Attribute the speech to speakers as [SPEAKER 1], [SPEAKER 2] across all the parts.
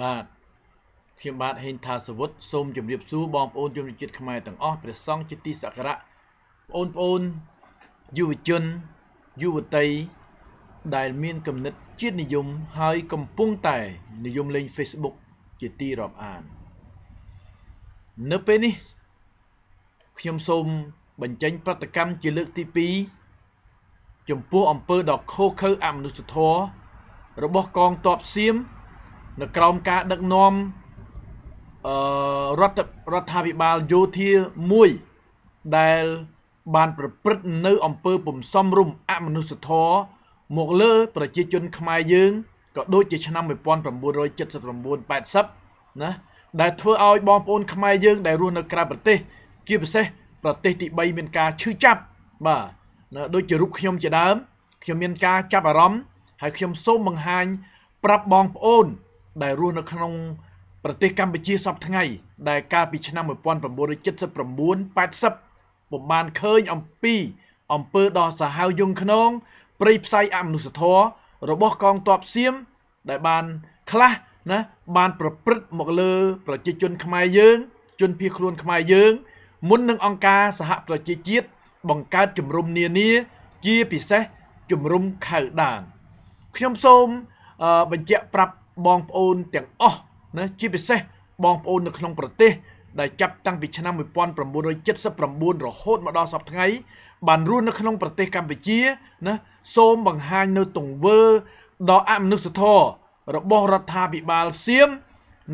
[SPEAKER 1] បាទខ្ញុំបាទហេងថាសវុតសូមជម្រាបសួរបងប្អូនជនជាតិខ្មែរទាំងអស់ព្រះសង្ឃជាទីសក្ការៈបងប្អូនយុវជនយុវតីដែលមានគំនិតជាតិនិយមហើយកំពុងតែនិយមលេង Facebook ជាទីរាប់អាន នៅពេលនេះខ្ញុំសូមបញ្ចេញប្រតិកម្មជាលើកទី2ចំពោះអង្គើដ៏ខូខើអមនុស្សធម៌របស់កងទ័ពសៀមនៅក្រោមការដឹកនាំអឺរដ្ឋរដ្ឋាភិបាលយោធាមួយដែលបានប្រព្រឹត្តនៅអំពើពំសំរុំអមនុស្សធម៌មកលើ ប្រជាជនខ្មែរយើងក៏ដូចជាឆ្នាំ1979 80ណាដែលធ្វើឲ្យបងប្អូនខ្មែរយើង ដែលរស់នៅក្រៅប្រទេសជាពិសេសប្រទេសទី3មានការឈឺចាប់បាទដូចជារូបខ្ញុំជាដើម ខ្ញុំមានការចាប់អារម្មណ៍ហើយខ្ញុំសូមបង្ហាញប្រាប់បងប្អូនដែលរស់នៅក្នុង ប្រទេសកម្ពុជាសពថ្ងៃ ដែលកាលពីឆ្នាំ1979 80ពុំបានឃើញអំពីអំពើដ៏សាហាវយង់ខ្នងព្រៃផ្សៃអមនុស្សធម៌របស់កងទ័ពសៀមដែលបានខ្លះណាបានប្រព្រឹត្តមកលើ ប្រជាជនខ្មែរយើង ជនភៀសខ្លួនខ្មែរយើង មុននឹងអង្គការសហប្រជាជាតិបង្កើតជំរំនានាជាពិសេសជំរំខៅដាន ខ្ញុំសូមបញ្ជាក់ប្រាប់បងប្អូនទាំងអស់ណាជាពិសេស បងប្អូននៅក្នុងប្រទេស ដែលចាប់តាំងពីឆ្នាំ1979រហូតមកដល់សពថ្ងៃ បានរស់នៅក្នុងប្រទេសកម្ពុជាណាសូមបង្ហាញនៅទង្វើដ៏អមនុស្សធម៌របស់រដ្ឋាភិបាលសៀម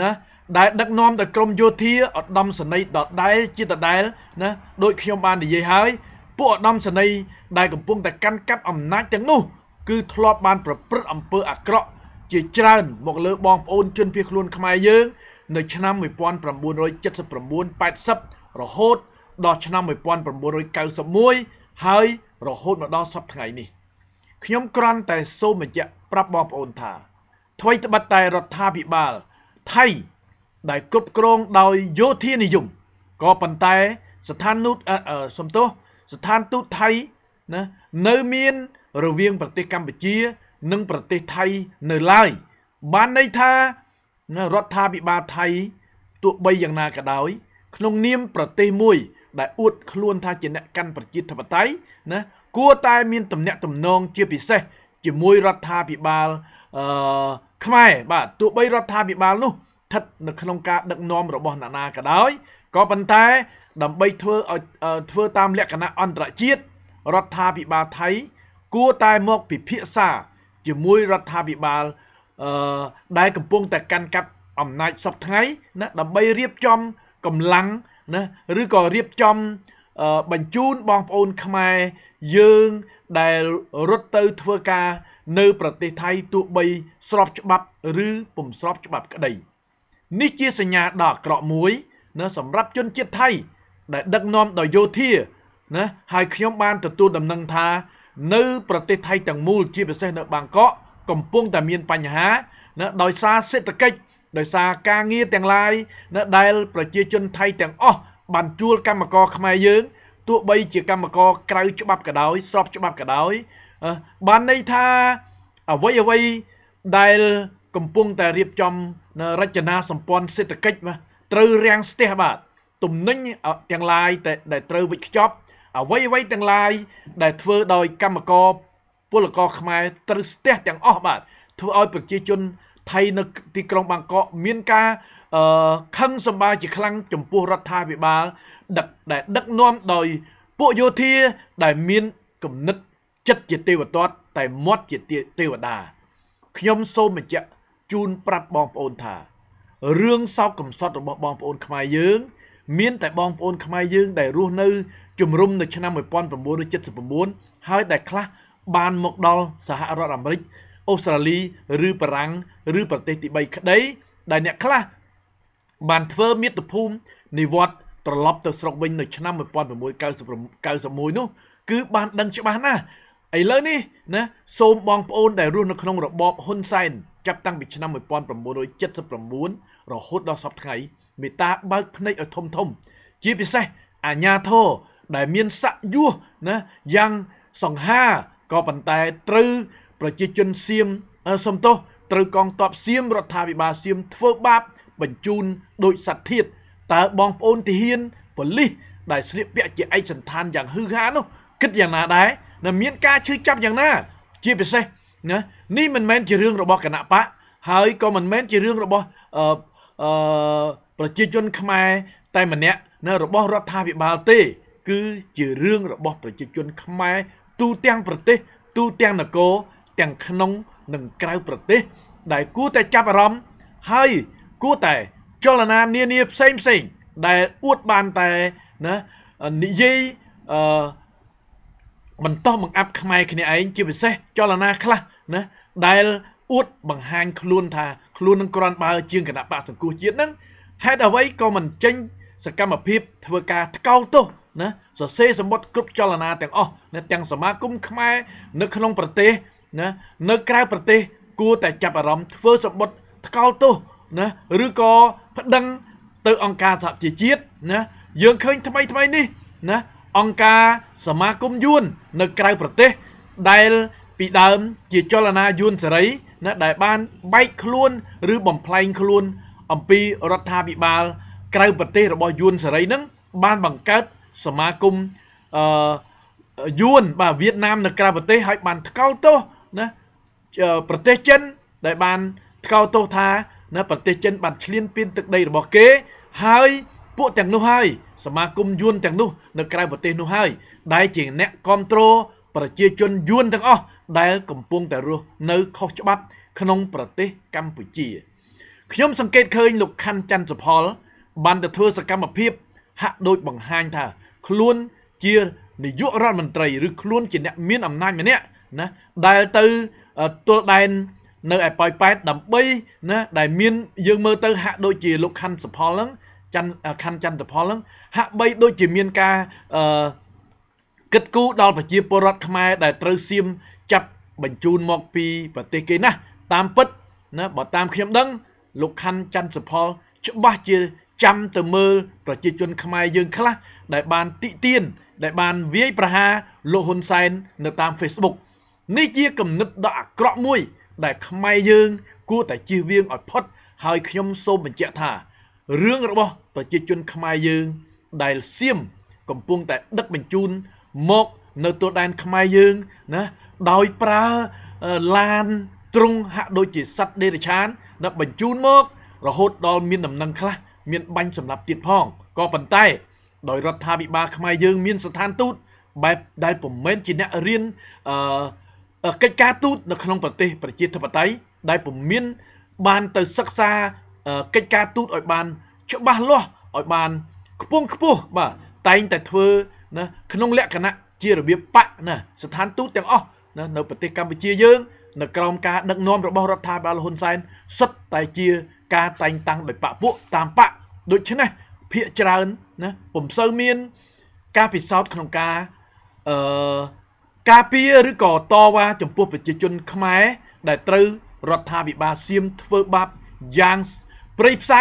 [SPEAKER 1] ណាដែល ដឹកនាំដោយក្រមយោធាឧត្តមសេនីយ៍ដដែលជាដដែលណាដូចខ្ញុំបាននិយាយហើយពួកឧត្តមសេនីយ៍ដែលកំពុងតែកាន់កាប់អំណាចទាំងនោះគឺធ្លាប់បាន ប្រព្រឹត្តអំពើ អាក្រក់ជាច្រើនមកលើបងប្អូន ជនភៀសខ្លួនខ្មែរយើងនៅឆ្នាំ1979 80រហូតដល់ឆ្នាំ1991ហើយរហូតមកដល់សប្តាហ៍នេះខ្ញុំគ្រាន់តែសូមបញ្ជាក់ប្រាប់បងប្អូនថាអ្វីត្បិតតែរដ្ឋាភិបាលថៃដែលគ្រប់គ្រងដោយយោធានិយមក៏ប៉ុន្តែស្ថានទូតសំទោសស្ថានទូតថៃណានៅមានរវាងប្រទេសកម្ពុជានិងប្រទេសថៃនៅឡើយបានន័យថារដ្ឋាភិបាលថៃទោះបីយ៉ាងណាក៏ដោយ ក្នុងនាមប្រទេសមួយ ដែលអួត ខ្លួន ថាជាអ្នកកាន់ប្រជាធិបតេយ្យណាគួរតែមានទំនាក់ទំនងជាពិសេសជាមួយរដ្ឋាភិបាលអឺខ្មែរបាទទោះបីរដ្ឋាភិបាលនោះស្ថិតនៅក្នុងការដឹកនាំរបស់អ្នកណាក៏ដោយក៏ប៉ុន្តែដើម្បីធ្វើឲ្យធ្វើតាមលក្ខណៈអន្តរជាតិរដ្ឋាភិបាលថៃ គួរតែមកពិភាក្សាជាមួយរដ្ឋាភិបាលអឺដែលកំពុងតែកាន់កាប់អំណាចសពថ្ងៃណាដើម្បីរៀបចំកម្លាំងណាឬក៏រៀបចំបញ្ជូនបងប្អូនខ្មែរយើងដែលរត់ទៅធ្វើការ នៅ ប្រទេសថៃទោះបីស្របច្បាប់ ឬពុំស្របច្បាប់ក្តីនេះជាសញ្ញាដ៏អាក្រក់មួយណាសម្រាប់ជនជាតិថៃដែលដឹកនាំដោយយោធាណាហើយខ្ញុំបានទទួលដំណឹងថានៅប្រទេស ថៃទាំងមូលជាពិសេសនៅ បាងកកកំពុងតែមានបញ្ហាណាដោយសារសេដ្ឋកិច្ចដោយសារការងារទាំងឡាយណាដែល ប្រជាជនថៃទាំងអស់បានជួលកម្មករខ្មែរយើងទោះបីជាកម្មករក្រៅច្បាប់ក៏ដោយស្របច្បាប់ក៏ដោយបានន័យថាអ្វីអ្វីដែលកំពុងតែរៀបចំរចនាសម្ព័ន្ធសេដ្ឋកិច្ចបាទត្រូវរាំងស្ទះបាទទំនិញទាំងឡាយដែលត្រូវវិច្ឆប់អ្វីអ្វីទាំងឡាយដែលធ្វើដោយកម្មករពលករខ្មែរត្រូវស្ទះទាំងអស់បាទធ្វើឲ្យប្រជាជនថៃនៅទីក្រុងបាងកកមានការអឺខឹងសម្បាជាខ្លាំងចំពោះរដ្ឋាភិបាលដឹកដែលដឹកនាំដោយពួកយោធាដែលមានគំនិតចិត្តជាទេវទត្តតែមាត់ជាទេវតា ខ្ញុំសូមបញ្ជាក់ជូនប្រាប់បងប្អូនថារឿងសោកកំសត់របស់បងប្អូនខ្មែរយើង មាន តែបងប្អូនខ្មែរយើងដែលរស់នៅជំរុំនៅឆ្នាំ1979ហើយដែលខ្លះបានមកដល់សហរដ្ឋអាមេរិកអូស្ត្រាលីឬបារាំងឬប្រទេសទី3ក្តី ដែលអ្នកខ្លះបានធ្វើមាតុភូមិនិវត្តត្រឡប់ទៅស្រុកវិញនៅឆ្នាំ1991នោះ គឺបានដឹងច្បាស់ណាស់ឥឡូវនេះណាសូមបងប្អូនដែលរស់នៅក្នុងរបបហ៊ុនសែនចាប់តាំងពីឆ្នាំ1979រហូតដល់សពថ្ងៃមេត្តាបើកភ្នែកឲ្យធំធំ ជាពិសេសអាញាធរដែលមានស័កយួសណាយ៉ាងសង្ហាក៏ប៉ុន្តែត្រូវប្រជាជនសៀមសំទោសត្រូវកងទ័ពសៀមរដ្ឋាភិបាលសៀមធ្វើ បាបបញ្ជូនដោយសັດធៀតតើបងប្អូនទាហានប៉ូលីសដែលស្លៀកពាក់ជាឯកសន្តានយ៉ាងហឺហានោះគិតយ៉ាងណាដែរនឹងមាន ការឈឺចាប់យ៉ាងណាជាពិសេសណានេះមិនមែនជារឿងរបស់គណៈបកហើយក៏មិនមែនជារឿងរបស់អឺប្រជាជនខ្មែរតែម្នាក់ណារបស់រដ្ឋាភិបាលទេគឺជារឿងរបស់ប្រជាជនខ្មែរទូទាំង ប្រទេស ទូទាំងនគរទាំងក្នុងនិងក្រៅប្រទេស ដែលគួរតែចាប់អារម្មណ៍ហើយគួរតែចលនានានាផ្សេងផ្សេងដែលអួតបានតែណានិយាយអឺបន្តបង្អាប់ខ្មែរគ្នាឯងជាពិសេសចលនាខ្លះណាដែលអួតបង្ហាញខ្លួនថាខ្លួននឹងក្រាន់បើជាងគណៈបកសង្គមជាតិនឹងហេតុអ្វីក៏មិនចេញសកម្មភាពធ្វើការថ្កោលទោសណាសរសេរសម្បត្តិគ្រប់ចលនាទាំងអស់ទាំងសមាគមខ្មែរនៅក្នុង ប្រទេសណានៅក្រៅប្រទេស គួរតែចាប់អារម្មណ៍ធ្វើសម្បត្តិថ្កោលទោសណាឬក៏ប្តឹងទៅអង្គការសហជីវជាតិណាយើងឃើញថ្មីថ្មីនេះណាអង្គការសមាគមយួននៅក្រៅប្រទេស ដែលពីដើមជាចលនាយួនសេរីណាដែលបានបែកខ្លួនឬបំផ្លែងខ្លួន អំពីរដ្ឋាភិបាលក្រៅប្រទេសរបស់យួនសេរីនឹង បានបង្កើតសមាគមអឺយួនបាទវៀតណាមនៅក្រៅប្រទេសហើយបានថ្កោលទោសណាប្រទេសចិនដែលបានថ្កោលទោសថាណាប្រទេសចិន បានឈ្លានពានទឹកដីរបស់គេហើយពួកទាំងនោះហើយ សមាគមយួនទាំងនោះនៅក្រៅប្រទេសនោះហើយដែលជាអ្នកគ្រប់គ្រងប្រជាជនយួនទាំងអស់ដែលកំពុងតែរស់នៅខុសច្បាប់ក្នុង ប្រទេសកម្ពុជា ខ្ញុំ សង្កេតឃើញ លោកខាន់ច័ន្ទសុផល បានទៅធ្វើសកម្មភាព ហាក់ដូចបង្ហាញថាខ្លួនជានាយករដ្ឋមន្ត្រីឬខ្លួនជាអ្នកមាន អំណាចម្នាក់ណាដែលទៅទល់ដែននៅឯប៉ោយប៉ែតដើម្បីណាដែលមានយើងមើលទៅហាក់ដូចជាលោកខាន់សុផលហ្នឹងច័ន្ទខាន់ច័ន្ទផលហ្នឹងហាក់បី ដូចជាមានការអឺគិតគូរដល់ប្រជាពលរដ្ឋខ្មែរដែលត្រូវសៀមចាប់បញ្ជូនមកពីប្រទេសគេណាតាមពិត ណាបើតាមខ្ញុំដឹង លោកខាន់ច័ន្ទសុផល ច្បាស់ជាចាំទៅមើលប្រជាជនខ្មែរយើងខ្លះដែលបានតិទៀនដែលបានវាយប្រហារលោកហ៊ុនសែននៅតាម Facebook នេះជាគំនិតដ៏អាក្រក់មួយ ដែលខ្មែរយើង គួរតែជៀសវាងឲ្យផុតហើយខ្ញុំសូមបញ្ជាក់ថារឿងរបស់ ប្រជាជនខ្មែរយើង ដែលសៀមកំពុងតែដឹកបញ្ជូនមកនៅទួលដែនខ្មែរយើងណាដោយប្រើឡានទ្រង់ហាក់ដូចជាសត្វដេរឆានដែលបញ្ជូនមក រហូតដល់មានដំណឹងខ្លះមានបាញ់សម្រាប់ទៀតផងក៏ប៉ុន្តែដោយរដ្ឋាភិបាលខ្មែរយើង មាន ស្ថានទូតបែបដែលពុំមែនជាអ្នករៀនអឺកិច្ចការទូតនៅក្នុងប្រទេសប្រជាធិបតេយ្យដែលពុំមានបានទៅសិក្សាកិច្ចការទូតឲ្យបានច្បាស់លាស់ឲ្យបានខ្ពង់ខ្ពស់បាទតែងតែធ្វើណាក្នុង លក្ខណៈជារបៀបបកណាស្ថានទូតទាំងអស់ណានៅប្រទេសកម្ពុជាយើងនៅក្រោមការដឹកនាំរបស់រដ្ឋាភិបាលហ៊ុនសែនសុទ្ធតែជាការតែងតាំងដោយបពពួកតាមបកដូច្នេះភាកច្រើនណាពុំសូវមាន ការពិសោធន៍ក្នុងការអឺការពារឬក៏តវ៉ាចំពោះប្រជាជនខ្មែរដែលត្រូវរដ្ឋាភិបាលសៀមធ្វើបាបយ៉ាងព្រៃផ្សៃ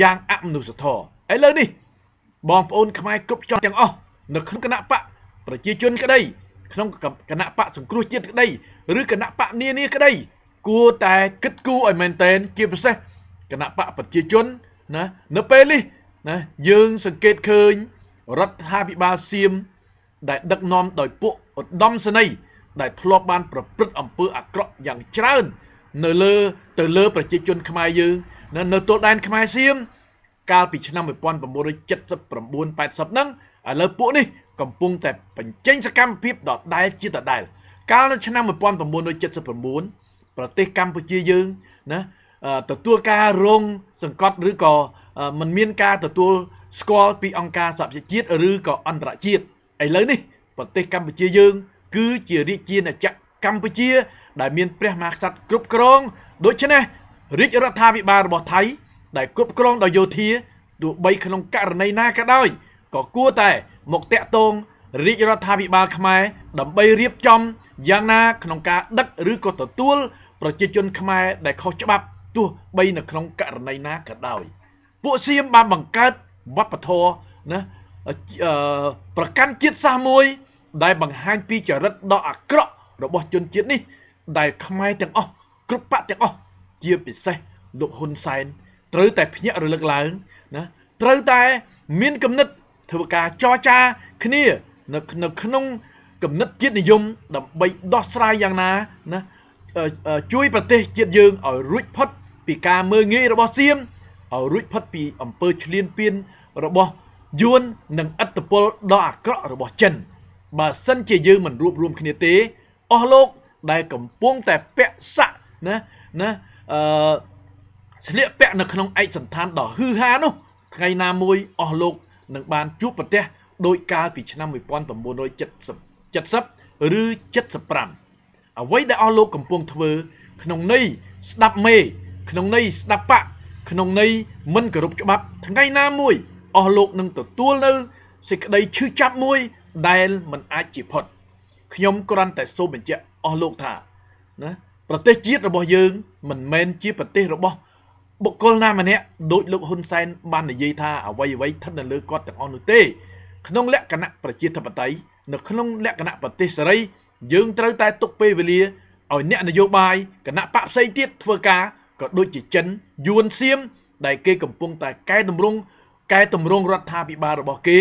[SPEAKER 1] យ៉ាងអមនុស្សធម៌ឥឡូវនេះ បងប្អូនខ្មែរគ្រប់ចំទាំងអស់នៅក្នុងគណៈបកប្រជាជនក្តី ក្នុងគណៈបកសង្គ្រោះជាតិក្តីឬគណៈបកនានាក្តី គួរតែ គិតគូរឲ្យមែនទែនជាពិសេសគណៈបកប្រជាជនណានៅពេលនេះណាយើងសង្កេតឃើញរដ្ឋាភិបាលសៀមដែល ដឹកនាំ ដោយពួកឧត្តមសេនីយ៍ដែលធ្លាប់បាន ប្រព្រឹត្តអំពើអាក្រក់យ៉ាងច្រើននៅលើ ទៅលើប្រជាជនខ្មែរយើងនៅទល់ដែនខ្មែរសៀមកាលពីឆ្នាំ1979 80ហ្នឹងឥឡូវពួកនេះកំពុងតែបញ្ចេញសកម្មភាពដដែលជាដដែលកាលនៅឆ្នាំ1979ប្រទេសកម្ពុជាយើងណាទទួលការរង សង្កត់ឬក៏มันមានការទទួល ស្គាល់ពីអង្គការសហប្រជាជាតិឬក៏អន្តរជាតិឥឡូវនេះប្រទេសកម្ពុជាយើង គឺជារាជាណាចក្រកម្ពុជា ដែលមានព្រះមហាក្សត្រគ្រប់គ្រងដូច្នេះរាជរដ្ឋាភិបាលរបស់ថៃ ដែលគ្រប់គ្រងដោយយោធាទោះបីក្នុងករណីណាក៏ដោយក៏គួរតែមកតាក់ទងរាជរដ្ឋាភិបាលខ្មែរដើម្បីរៀបចំយ៉ាងណាក្នុងការដឹកឬក៏ទទួលប្រជាជន ខ្មែរដែលខុសច្បាប់ទោះបីនៅក្នុងករណីណាក៏ដោយពួកសៀមបានបង្កើតវប្បធម៌ណាប្រកាន់ជាតិសាសមួយ ដែលបង្ហាញពីចរិតដ៏អាក្រក់របស់ជនជាតិនេះ ដែលខ្មែរទាំងអស់គ្រប់បកទាំងអស់ជាពិសេសលោកហ៊ុនសែនត្រូវតែ ភ្ញាក់រលឹកឡើងណាត្រូវតែ មានគំនិតធ្វើការចរចា គ្នានៅនៅក្នុងគំនិតជាតិនិយមដើម្បីដោះស្រាយយ៉ាងណាណាជួយប្រទេស ជាតិយើងឲ្យរួចផុតពីការមើងងាយរបស់សៀមឲ្យរួចផុតពីអំពើឈ្លានពានរបស់យួននិងឥទ្ធិពលដ៏អាក្រក់របស់ចិន បើសិនជាយើងមិនរួបរวมគ្នាទេអស់លោកដែលកំពុងតែពាក់ស័កណាណាអឺស្លៀកពាក់នៅក្នុងឯកសន្តានដ៏ហឺហានោះថ្ងៃណាមួយអស់លោកនឹងបានជួបប្រទេសដោយកាលពីឆ្នាំ1970 70ឬ75អ្វីដែលអស់លោកកំពុងធ្វើក្នុងន័យស្ដាប់មេក្នុងន័យស្ដាប់បកក្នុងន័យមិនគោរពច្បាប់ថ្ងៃណាមួយអស់លោកនឹងទទួលនៅសេចក្តីឈឺចាប់មួយដែលមិនអាចជាផុតខ្ញុំគ្រាន់តែសូមបញ្ជាក់អស់លោកថាណាប្រទេសជាតិរបស់យើងមិនមែនជា ប្រទេសរបស់បុគ្គលណាម្នាក់ដោយលោកហ៊ុនសែនបាននិយាយថាអ្វីអ្វីស្ថិតនៅលើគាត់ទាំងអស់នោះទេ ក្នុងលក្ខណៈប្រជាធិបតេយ្យនៅក្នុង លក្ខណៈប្រទេសសេរីយើងត្រូវតែទុកពេលវេលាឲ្យអ្នកនយោបាយគណៈបកផ្សេងទៀតធ្វើការក៏ដូចជាចិនយួនសៀមដែលគេកំពុងតែកែតម្រង់កែតម្រង់រដ្ឋាភិបាលរបស់គេ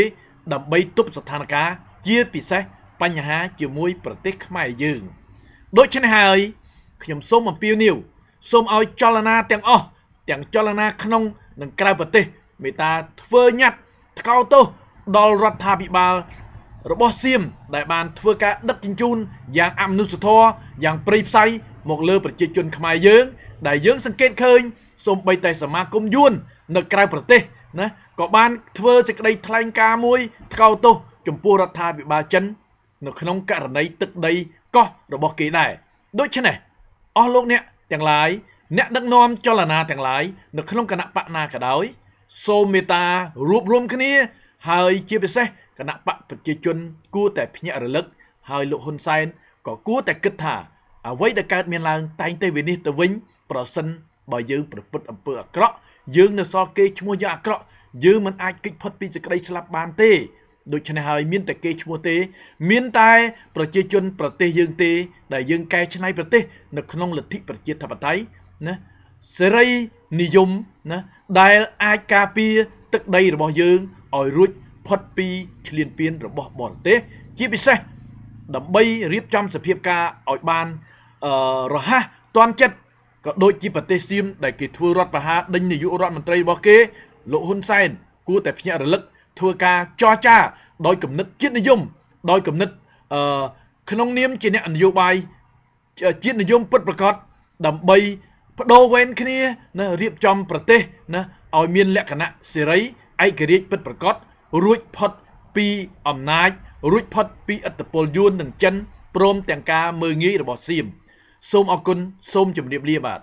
[SPEAKER 1] ដើម្បីទប់ស្ថានភាពជាពិសេសបញ្ហាជាមួយប្រទេសខ្មែរយើងដូច្នេះហើយ ខ្ញុំសូមអំពាវនាវសូមឲ្យចលនាទាំងអស់ទាំងចលនាក្នុង និងក្រៅប្រទេស មេតាធ្វើញ៉ាត់ថ្កោលទោសដល់រដ្ឋាភិបាល របស់សៀមដែលបានធ្វើការ ដឹកជញ្ជូនយ៉ាងអមនុស្សធម៌យ៉ាងព្រៃផ្សៃមកលើ ប្រជាជនខ្មែរយើងដែលយើងសង្កេតឃើញសូម្បីតែសមាគមយួននៅក្រៅប្រទេសណាក៏បានធ្វើសេចក្តីថ្លែងការណ៍មួយថ្កោលទោសចំពោះរដ្ឋាភិបាលចិន នៅក្នុងករណីទឹកដីកោះរបស់គេដែរ ដូច្នេះអស់លោកអ្នកទាំងឡាយអ្នកដឹកនាំចលនាទាំងឡាយនៅក្នុងគណៈបកណាក៏ដោយសូមមេត្តារួបរวมគ្នា ហើយជាពិសេសគណៈបកប្រជាជន គួរតែភ្ញាក់រលឹកហើយលោកហ៊ុនសែនក៏គួរតែគិតថាអ្វីដែលកើតមានឡើងតែងតែវិនិច្ឆ័យទៅវិញប្រសិនបើយើងប្រព្រឹត្តអំពើអាក្រក់យើងនៅសល់គេឈ្មោះយើងអាក្រក់យើងមិនអាចគេចផុតពីសេចក្តីស្លាប់បានទេដូច្នេះហើយមានតែគេឈ្មោះទេ មានតែ ប្រជាជនប្រទេស យើងទេដែលយើងកែច្នៃប្រទេស នៅក្នុងលទ្ធិប្រជាធិបតេយ្យណាសេរីនិយមណាដែលអាចការពារ ទឹកដីរបស់យើងឲ្យរួចផុតពីឈ្លានពានរបស់បរទេសជាពិសេសដើម្បីរៀបចំសភាពការឲ្យបានរហ័សទាន់ចិត្តក៏ដូចជាប្រទេសសៀមដែលគេធ្វើរដ្ឋប្រហារដេញនាយករដ្ឋមន្ត្រីរបស់គេលោកហ៊ុនសែនគួរតែភ្ញាក់រលឹកធ្វើការចរចា ដោយគំនិតជាតិនិយមដោយគំនិតអឺក្នុងនាម ជាអ្នកនយោបាយជាតិនិយមពិតប្រាកដដើម្បីបដូរវេនគ្នាណារៀបចំប្រទេសណាឲ្យមានលក្ខណៈសេរីឯករាជ្យពិតប្រាកដរួចផុតពីអំណាចរួចផុតពីអត្តពលយួននិងចិនព្រមទាំងការមើងងាយរបស់សៀម។សូមអរគុណសូមជម្រាបលាបាទ